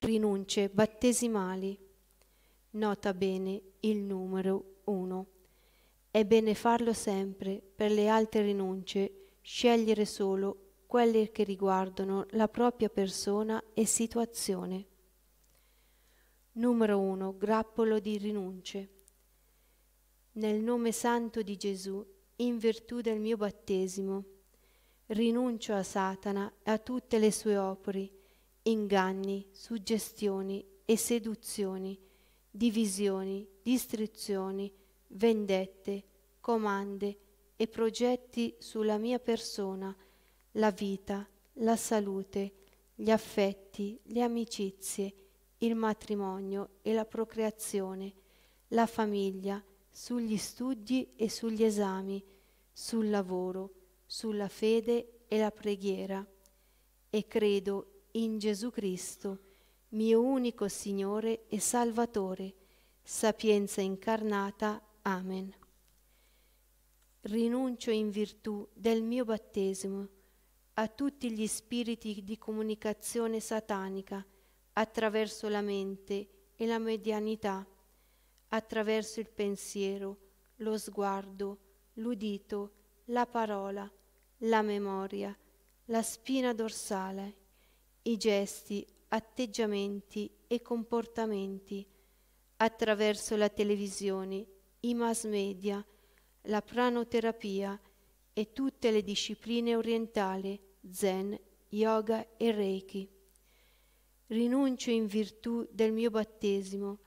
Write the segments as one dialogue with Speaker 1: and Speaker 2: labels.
Speaker 1: rinunce battesimali. Nota bene il numero 1. È bene farlo sempre, per le altre rinunce, scegliere solo quelle che riguardano la propria persona e situazione. Numero 1. Grappolo di rinunce. Nel nome santo di Gesù, in virtù del mio battesimo, rinuncio a Satana e a tutte le sue opere inganni, suggestioni e seduzioni, divisioni, distruzioni, vendette, comande e progetti sulla mia persona, la vita, la salute, gli affetti, le amicizie, il matrimonio e la procreazione, la famiglia, sugli studi e sugli esami, sul lavoro, sulla fede e la preghiera. E credo in Gesù Cristo, mio unico Signore e Salvatore, sapienza incarnata. Amen. Rinuncio in virtù del mio battesimo a tutti gli spiriti di comunicazione satanica attraverso la mente e la medianità, attraverso il pensiero, lo sguardo, l'udito, la parola, la memoria, la spina dorsale, i gesti, atteggiamenti e comportamenti attraverso la televisione, i mass media, la pranoterapia e tutte le discipline orientali, zen, yoga e reiki. Rinuncio in virtù del mio battesimo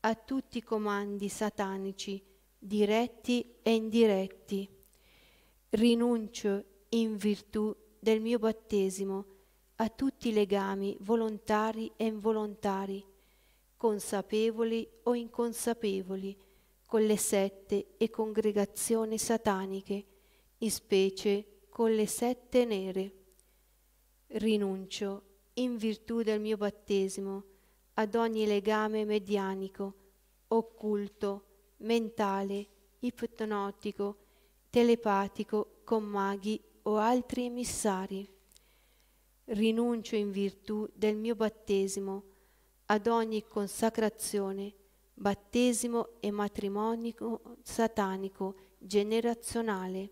Speaker 1: a tutti i comandi satanici, diretti e indiretti. Rinuncio in virtù del mio battesimo a tutti i legami volontari e involontari, consapevoli o inconsapevoli, con le sette e congregazioni sataniche, in specie con le sette nere. Rinuncio, in virtù del mio battesimo, ad ogni legame medianico, occulto, mentale, ipnotico, telepatico con maghi o altri emissari rinuncio in virtù del mio battesimo ad ogni consacrazione, battesimo e matrimonio satanico generazionale.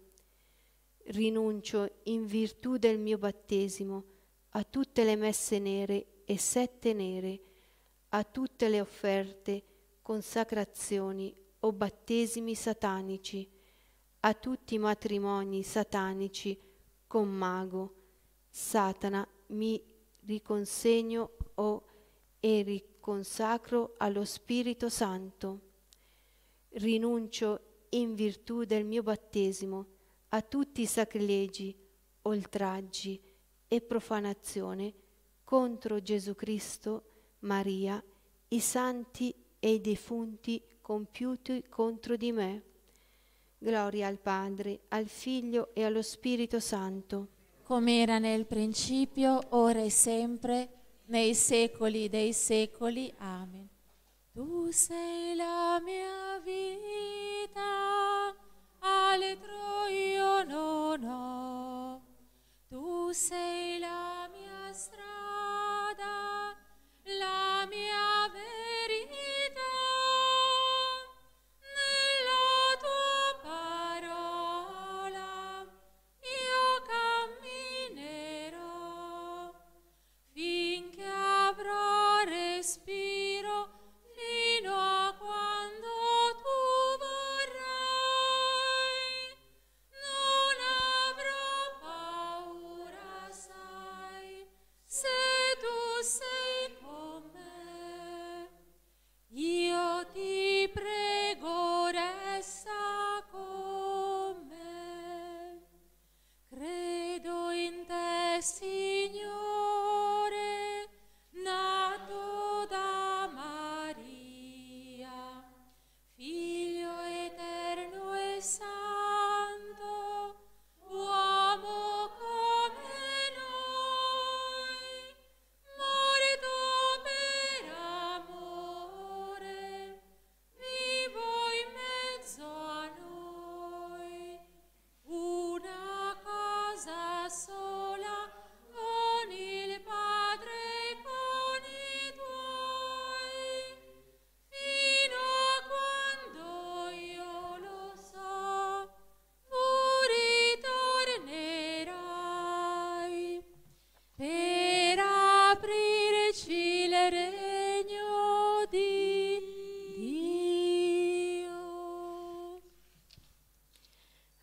Speaker 1: Rinuncio in virtù del mio battesimo a tutte le messe nere e sette nere, a tutte le offerte, consacrazioni o battesimi satanici, a tutti i matrimoni satanici con mago, Satana, mi riconsegno o e riconsacro allo Spirito Santo. Rinuncio in virtù del mio battesimo a tutti i sacrilegi, oltraggi e profanazione contro Gesù Cristo, Maria, i santi e i defunti compiuti contro di me. Gloria al Padre, al Figlio e allo Spirito Santo come era nel principio, ora e sempre, nei secoli dei
Speaker 2: secoli. Amen. Tu sei la mia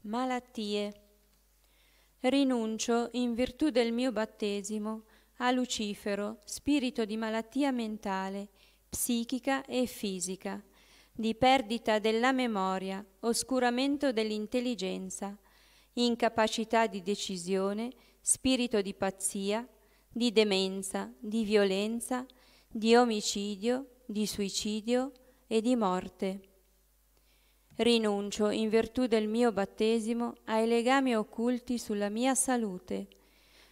Speaker 3: Malattie. Rinuncio, in virtù del mio battesimo, a Lucifero, spirito di malattia mentale, psichica e fisica, di perdita della memoria, oscuramento dell'intelligenza, incapacità di decisione, spirito di pazzia, di demenza, di violenza, di omicidio, di suicidio e di morte rinuncio in virtù del mio battesimo ai legami occulti sulla mia salute,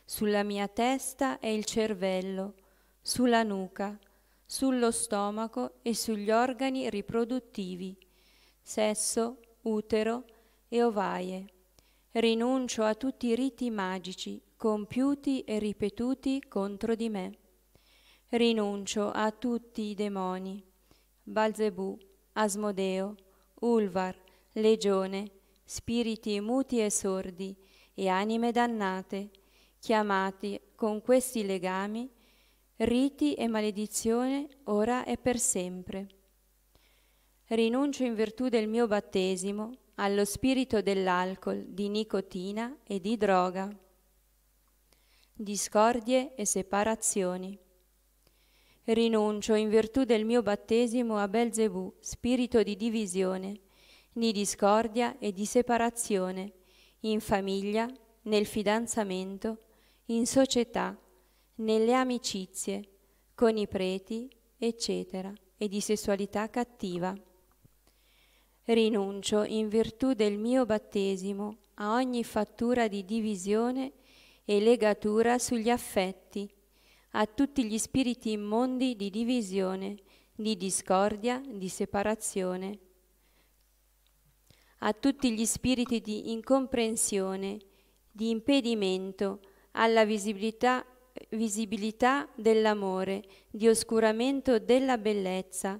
Speaker 3: sulla mia testa e il cervello, sulla nuca, sullo stomaco e sugli organi riproduttivi, sesso, utero e ovaie. Rinuncio a tutti i riti magici compiuti e ripetuti contro di me. Rinuncio a tutti i demoni, Balzebù, Asmodeo, Ulvar, legione, spiriti muti e sordi e anime dannate, chiamati con questi legami, riti e maledizione ora e per sempre. Rinuncio in virtù del mio battesimo allo spirito dell'alcol, di nicotina e di droga. Discordie e separazioni. Rinuncio in virtù del mio battesimo a Belzebù, spirito di divisione, di discordia e di separazione, in famiglia, nel fidanzamento, in società, nelle amicizie, con i preti, eccetera, e di sessualità cattiva. Rinuncio in virtù del mio battesimo a ogni fattura di divisione e legatura sugli affetti, a tutti gli spiriti immondi di divisione, di discordia, di separazione, a tutti gli spiriti di incomprensione, di impedimento, alla visibilità, visibilità dell'amore, di oscuramento della bellezza,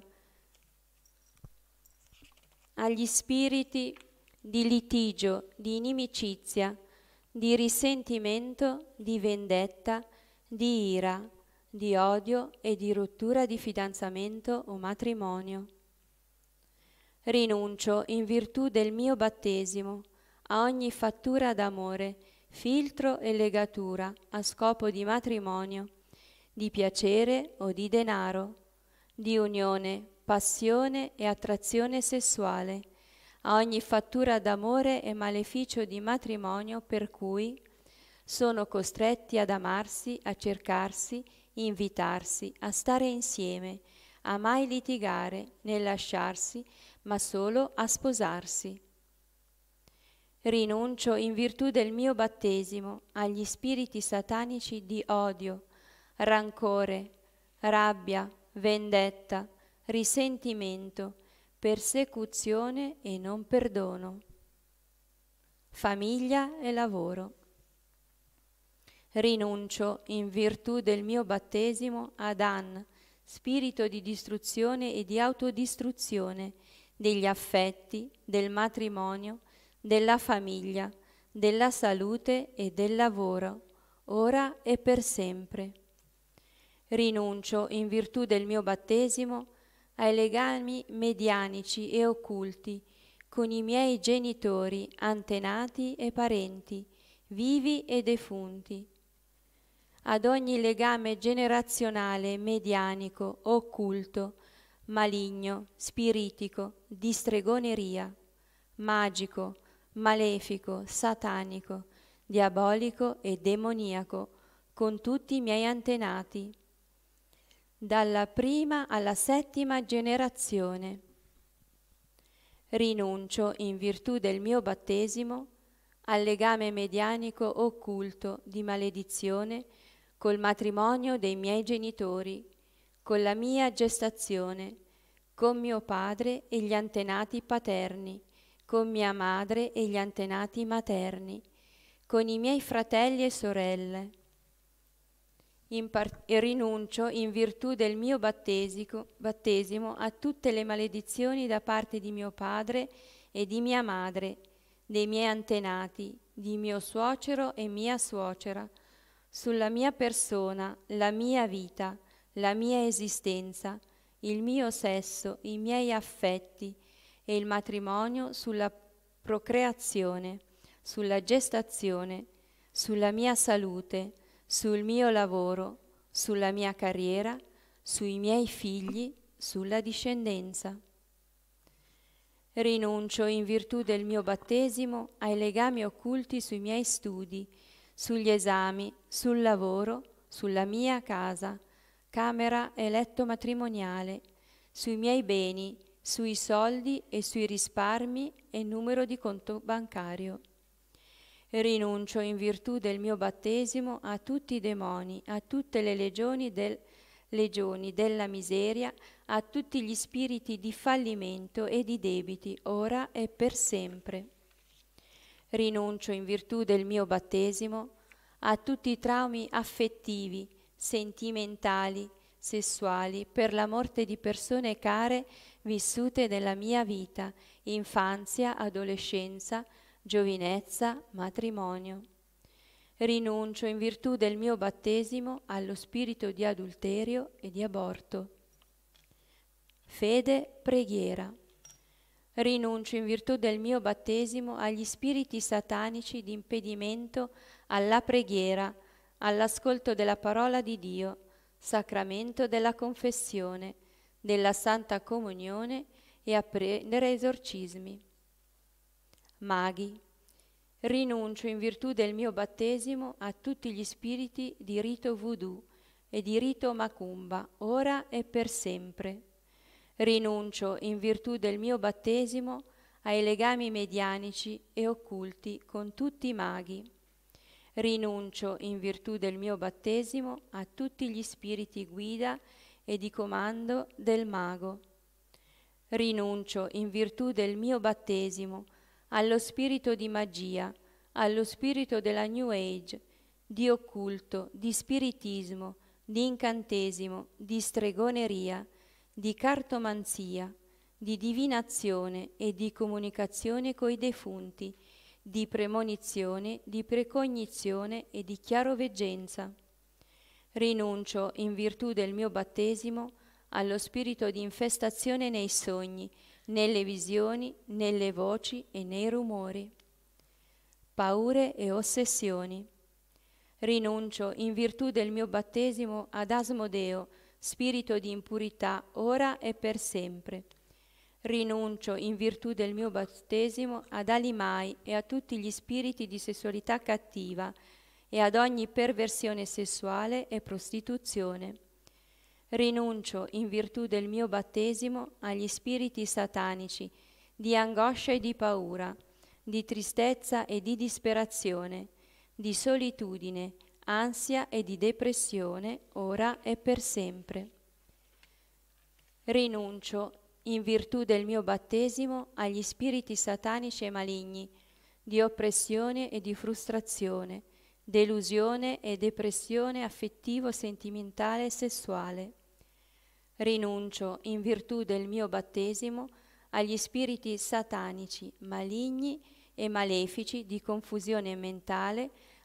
Speaker 3: agli spiriti di litigio, di inimicizia, di risentimento, di vendetta, di ira, di odio e di rottura di fidanzamento o matrimonio. Rinuncio, in virtù del mio battesimo, a ogni fattura d'amore, filtro e legatura a scopo di matrimonio, di piacere o di denaro, di unione, passione e attrazione sessuale, a ogni fattura d'amore e maleficio di matrimonio per cui sono costretti ad amarsi, a cercarsi, invitarsi, a stare insieme, a mai litigare né lasciarsi, ma solo a sposarsi. Rinuncio in virtù del mio battesimo agli spiriti satanici di odio, rancore, rabbia, vendetta, risentimento, persecuzione e non perdono. Famiglia e lavoro rinuncio, in virtù del mio battesimo, ad an, spirito di distruzione e di autodistruzione, degli affetti, del matrimonio, della famiglia, della salute e del lavoro, ora e per sempre. Rinuncio, in virtù del mio battesimo, ai legami medianici e occulti con i miei genitori, antenati e parenti, vivi e defunti, ad ogni legame generazionale medianico, occulto, maligno, spiritico, di stregoneria, magico, malefico, satanico, diabolico e demoniaco, con tutti i miei antenati, dalla prima alla settima generazione. Rinuncio, in virtù del mio battesimo, al legame medianico occulto di maledizione col matrimonio dei miei genitori, con la mia gestazione, con mio padre e gli antenati paterni, con mia madre e gli antenati materni, con i miei fratelli e sorelle. In par- rinuncio in virtù del mio battesimo a tutte le maledizioni da parte di mio padre e di mia madre, dei miei antenati, di mio suocero e mia suocera, sulla mia persona, la mia vita, la mia esistenza, il mio sesso, i miei affetti e il matrimonio sulla procreazione, sulla gestazione, sulla mia salute, sul mio lavoro, sulla mia carriera, sui miei figli, sulla discendenza. Rinuncio in virtù del mio battesimo ai legami occulti sui miei studi sugli esami, sul lavoro, sulla mia casa, camera e letto matrimoniale, sui miei beni, sui soldi e sui risparmi e numero di conto bancario. Rinuncio in virtù del mio battesimo a tutti i demoni, a tutte le legioni del legioni della miseria a tutti gli spiriti di fallimento e di debiti, ora e per sempre. Rinuncio in virtù del mio battesimo a tutti i traumi affettivi, sentimentali, sessuali per la morte di persone care vissute nella mia vita, infanzia, adolescenza, giovinezza, matrimonio. Rinuncio in virtù del mio battesimo allo spirito di adulterio e di aborto. Fede, preghiera rinuncio in virtù del mio battesimo agli spiriti satanici di impedimento alla preghiera, all'ascolto della parola di Dio, sacramento della confessione, della santa comunione e a prendere esorcismi. Maghi, rinuncio in virtù del mio battesimo a tutti gli spiriti di rito voodoo e di rito macumba, ora e per sempre rinuncio in virtù del mio battesimo ai legami medianici e occulti con tutti i maghi. Rinuncio in virtù del mio battesimo a tutti gli spiriti guida e di comando del mago. Rinuncio in virtù del mio battesimo allo spirito di magia, allo spirito della New Age, di occulto, di spiritismo, di incantesimo, di stregoneria, di cartomanzia, di divinazione e di comunicazione coi defunti, di premonizione, di precognizione e di chiaroveggenza. Rinuncio, in virtù del mio battesimo, allo spirito di infestazione nei sogni, nelle visioni, nelle voci e nei rumori. Paure e ossessioni. Rinuncio, in virtù del mio battesimo, ad Asmodeo, spirito di impurità, ora e per sempre. Rinuncio, in virtù del mio battesimo, ad alimai e a tutti gli spiriti di sessualità cattiva e ad ogni perversione sessuale e prostituzione. Rinuncio, in virtù del mio battesimo, agli spiriti satanici, di angoscia e di paura, di tristezza e di disperazione, di solitudine, di ansia e di depressione, ora e per sempre. Rinuncio, in virtù del mio battesimo, agli spiriti satanici e maligni, di oppressione e di frustrazione, delusione e depressione affettivo-sentimentale e sessuale. Rinuncio, in virtù del mio battesimo, agli spiriti satanici, maligni e malefici di confusione mentale,